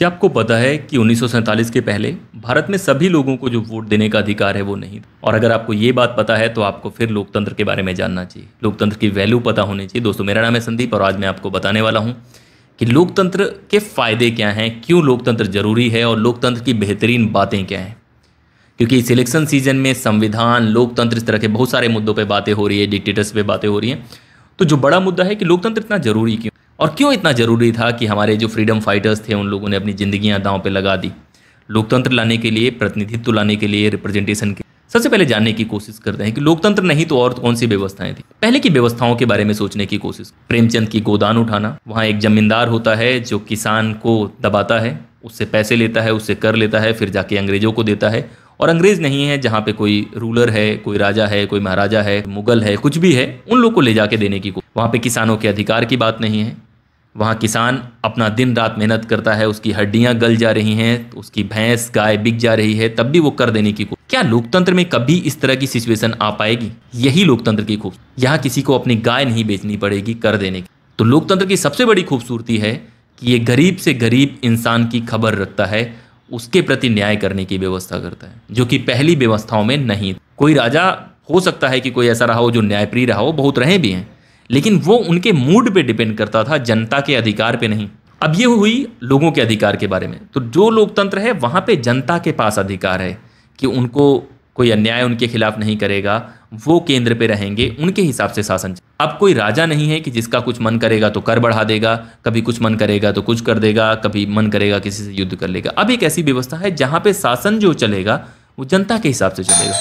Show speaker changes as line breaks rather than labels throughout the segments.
क्या आपको पता है कि उन्नीस के पहले भारत में सभी लोगों को जो वोट देने का अधिकार है वो नहीं और अगर आपको ये बात पता है तो आपको फिर लोकतंत्र के बारे में जानना चाहिए लोकतंत्र की वैल्यू पता होनी चाहिए दोस्तों मेरा नाम है संदीप और आज मैं आपको बताने वाला हूँ कि लोकतंत्र के फ़ायदे क्या हैं क्यों लोकतंत्र ज़रूरी है और लोकतंत्र की बेहतरीन बातें क्या हैं क्योंकि इस इलेक्शन सीजन में संविधान लोकतंत्र इस तरह के बहुत सारे मुद्दों पर बातें हो रही है डिक्टेटर्स पर बातें हो रही हैं तो जो बड़ा मुद्दा है कि लोकतंत्र इतना ज़रूरी क्यों और क्यों इतना ज़रूरी था कि हमारे जो फ्रीडम फाइटर्स थे उन लोगों ने अपनी जिंदगियां दांव पे लगा दी लोकतंत्र लाने के लिए प्रतिनिधित्व लाने के लिए रिप्रेजेंटेशन के सबसे पहले जानने की कोशिश करते हैं कि लोकतंत्र नहीं तो और कौन सी व्यवस्थाएं थी पहले की व्यवस्थाओं के बारे में सोचने की कोशिश प्रेमचंद की गोदान उठाना वहाँ एक जमींदार होता है जो किसान को दबाता है उससे पैसे लेता है उससे कर लेता है फिर जाके अंग्रेजों को देता है और अंग्रेज नहीं है जहाँ पे कोई रूलर है कोई राजा है कोई महाराजा है मुगल है कुछ भी है उन लोग को ले जाके देने की वहाँ पे किसानों के अधिकार की बात नहीं है वहाँ किसान अपना दिन रात मेहनत करता है उसकी हड्डियाँ गल जा रही हैं उसकी भैंस गाय बिक जा रही है तब भी वो कर देने की कोशिश क्या लोकतंत्र में कभी इस तरह की सिचुएशन आ पाएगी यही लोकतंत्र की खूब यहाँ किसी को अपनी गाय नहीं बेचनी पड़ेगी कर देने की तो लोकतंत्र की सबसे बड़ी खूबसूरती है कि ये गरीब से गरीब इंसान की खबर रखता है उसके प्रति न्याय करने की व्यवस्था करता है जो कि पहली व्यवस्थाओं में नहीं कोई राजा हो सकता है कि कोई ऐसा रहा हो जो न्यायप्रिय रहा हो बहुत रहे भी हैं लेकिन वो उनके मूड पे डिपेंड करता था जनता के अधिकार पे नहीं अब ये हुई लोगों के अधिकार के बारे में तो जो लोकतंत्र है वहाँ पे जनता के पास अधिकार है कि उनको कोई अन्याय उनके खिलाफ नहीं करेगा वो केंद्र पे रहेंगे उनके हिसाब से शासन अब कोई राजा नहीं है कि जिसका कुछ मन करेगा तो कर बढ़ा देगा कभी कुछ मन करेगा तो कुछ कर देगा कभी मन करेगा किसी से युद्ध कर लेगा अब एक ऐसी व्यवस्था है जहाँ पे शासन जो चलेगा वो जनता के हिसाब से चलेगा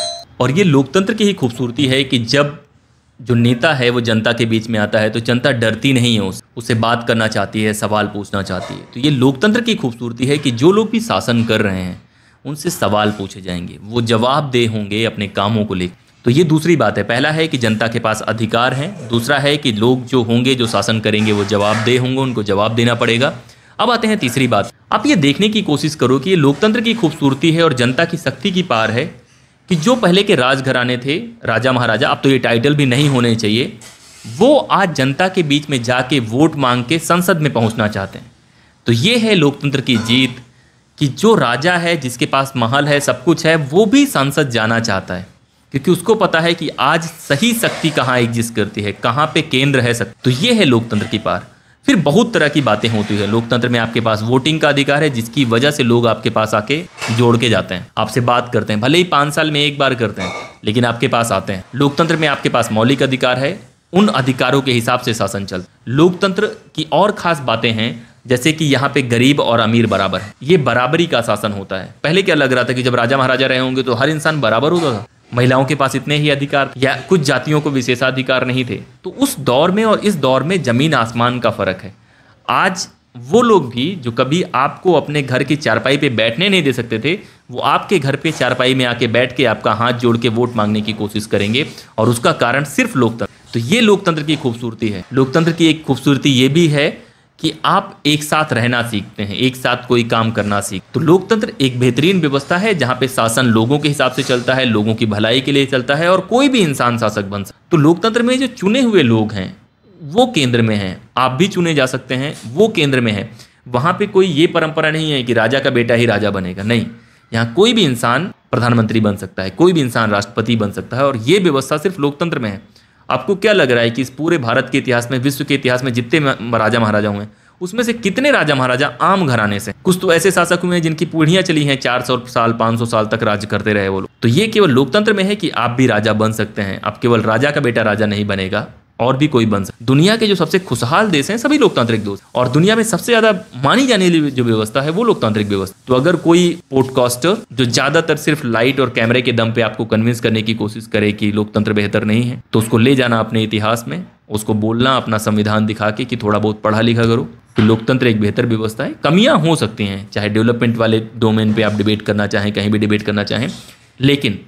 और ये लोकतंत्र की ही खूबसूरती है कि जब जो नेता है वो जनता के बीच में आता है तो जनता डरती नहीं है उस उससे बात करना चाहती है सवाल पूछना चाहती है तो ये लोकतंत्र की खूबसूरती है कि जो लोग भी शासन कर रहे हैं उनसे सवाल पूछे जाएंगे वो जवाब दे होंगे अपने कामों को लेकर तो ये दूसरी बात है पहला है कि जनता के पास अधिकार हैं दूसरा है कि लोग जो होंगे जो शासन करेंगे वो जवाब दे होंगे उनको जवाब देना पड़ेगा अब आते हैं तीसरी बात आप ये देखने की कोशिश करो कि ये लोकतंत्र की खूबसूरती है और जनता की शक्ति की पार है कि जो पहले के राजघराने थे राजा महाराजा अब तो ये टाइटल भी नहीं होने चाहिए वो आज जनता के बीच में जाके वोट मांग के संसद में पहुंचना चाहते हैं तो ये है लोकतंत्र की जीत कि जो राजा है जिसके पास महल है सब कुछ है वो भी संसद जाना चाहता है क्योंकि उसको पता है कि आज सही शक्ति कहाँ एग्जिस्ट करती है कहाँ पे केंद्र है शक्ति तो ये है लोकतंत्र की पार फिर बहुत तरह की बातें होती है लोकतंत्र में आपके पास वोटिंग का अधिकार है जिसकी वजह से लोग आपके पास आके जोड़ के जाते हैं आपसे बात करते हैं भले ही पाँच साल में एक बार करते हैं लेकिन आपके पास आते हैं लोकतंत्र में आपके पास मौलिक अधिकार है उन अधिकारों के हिसाब से शासन चल लोकतंत्र की और खास बातें हैं जैसे कि यहाँ पे गरीब और अमीर बराबर है ये बराबरी का शासन होता है पहले क्या लग रहा था कि जब राजा महाराजा रहे होंगे तो हर इंसान बराबर होता था महिलाओं के पास इतने ही अधिकार या कुछ जातियों को विशेषाधिकार नहीं थे तो उस दौर में और इस दौर में ज़मीन आसमान का फ़र्क है आज वो लोग भी जो कभी आपको अपने घर की चारपाई पे बैठने नहीं दे सकते थे वो आपके घर पे चारपाई में आके बैठ के आपका हाथ जोड़ के वोट मांगने की कोशिश करेंगे और उसका कारण सिर्फ लोकतंत्र तो ये लोकतंत्र की खूबसूरती है लोकतंत्र की एक खूबसूरती ये भी है कि आप एक साथ रहना सीखते हैं एक साथ कोई काम करना सीख तो लोकतंत्र एक बेहतरीन व्यवस्था है जहाँ पे शासन लोगों के हिसाब से चलता है लोगों की भलाई के लिए चलता है और कोई भी इंसान शासक बन सकता तो लोकतंत्र में जो चुने हुए लोग हैं वो केंद्र में हैं आप भी चुने जा सकते हैं वो केंद्र में है वहाँ पे कोई ये परंपरा नहीं है कि राजा का बेटा ही राजा बनेगा नहीं यहाँ कोई भी इंसान प्रधानमंत्री बन सकता है कोई भी इंसान राष्ट्रपति बन सकता है और ये व्यवस्था सिर्फ लोकतंत्र में है आपको क्या लग रहा है कि इस पूरे भारत के इतिहास में विश्व के इतिहास में जितने राजा महाराजा हुए उसमें से कितने राजा महाराजा आम घराने से कुछ तो ऐसे शासक हुए हैं जिनकी पीढ़ियां चली हैं 400 साल 500 साल तक राज करते रहे वो लोग तो ये केवल लोकतंत्र में है कि आप भी राजा बन सकते हैं आप केवल राजा का बेटा राजा नहीं बनेगा और भी कोई बन सकता दुनिया के जो सबसे खुशहाल देश हैं सभी लोकतांत्रिक देश और दुनिया में सबसे ज़्यादा मानी जाने वाली जो व्यवस्था है वो लोकतांत्रिक व्यवस्था तो अगर कोई पॉडकास्टर जो ज़्यादातर सिर्फ लाइट और कैमरे के दम पे आपको कन्विंस करने की कोशिश करे कि लोकतंत्र बेहतर नहीं है तो उसको ले जाना अपने इतिहास में उसको बोलना अपना संविधान दिखा के कि थोड़ा बहुत पढ़ा लिखा करो कि तो लोकतंत्र एक बेहतर व्यवस्था है कमियां हो सकती हैं चाहे डेवलपमेंट वाले डोमेन पे आप डिबेट करना चाहें कहीं भी डिबेट करना चाहें लेकिन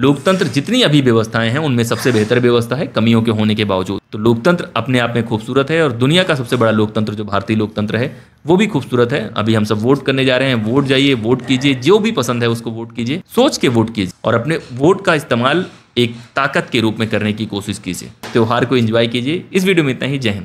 लोकतंत्र जितनी अभी व्यवस्थाएं हैं उनमें सबसे बेहतर व्यवस्था है कमियों के होने के बावजूद तो लोकतंत्र अपने आप में खूबसूरत है और दुनिया का सबसे बड़ा लोकतंत्र जो भारतीय लोकतंत्र है वो भी खूबसूरत है अभी हम सब वोट करने जा रहे हैं वोट जाइए वोट कीजिए जो भी पसंद है उसको वोट कीजिए सोच के वोट कीजिए और अपने वोट का इस्तेमाल एक ताकत के रूप में करने की कोशिश कीजिए त्यौहार को एंजॉय कीजिए इस वीडियो में इतना ही जय हिंद